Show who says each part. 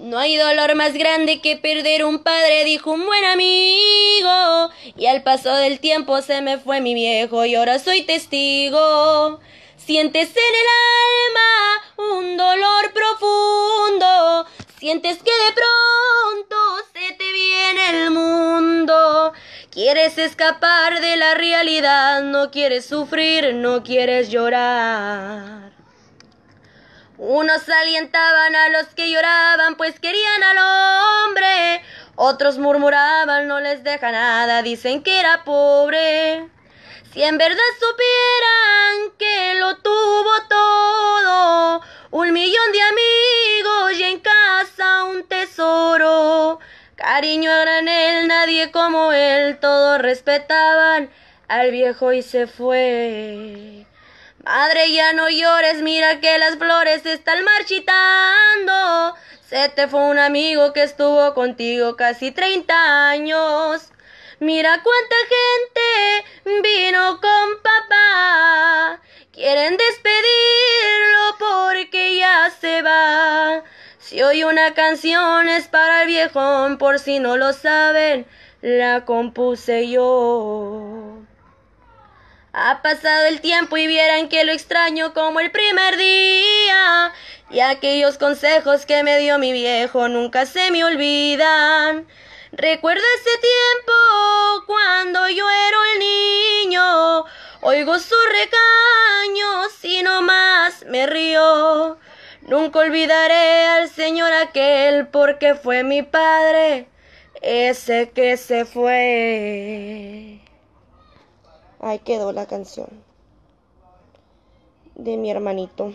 Speaker 1: No hay dolor más grande que perder un padre, dijo un buen amigo. Y al paso del tiempo se me fue mi viejo y ahora soy testigo. Sientes en el alma un dolor profundo. Sientes que de pronto se te viene el mundo. Quieres escapar de la realidad, no quieres sufrir, no quieres llorar. Unos alientaban a los que lloraban, pues querían al hombre. Otros murmuraban, no les deja nada, dicen que era pobre. Si en verdad supieran que lo tuvo todo, un millón de amigos y en casa un tesoro. Cariño a granel, nadie como él, todos respetaban al viejo y se fue. Madre, ya no llores, mira que las flores están marchitando. Se te fue un amigo que estuvo contigo casi 30 años. Mira cuánta gente vino con papá. Quieren despedirlo porque ya se va. Si hoy una canción es para el viejón, por si no lo saben, la compuse yo. Ha pasado el tiempo y vieran que lo extraño como el primer día. Y aquellos consejos que me dio mi viejo nunca se me olvidan. Recuerdo ese tiempo cuando yo era el niño. Oigo su regaño, y no más me río. Nunca olvidaré al señor aquel porque fue mi padre, ese que se fue. Ahí quedó la canción de mi hermanito.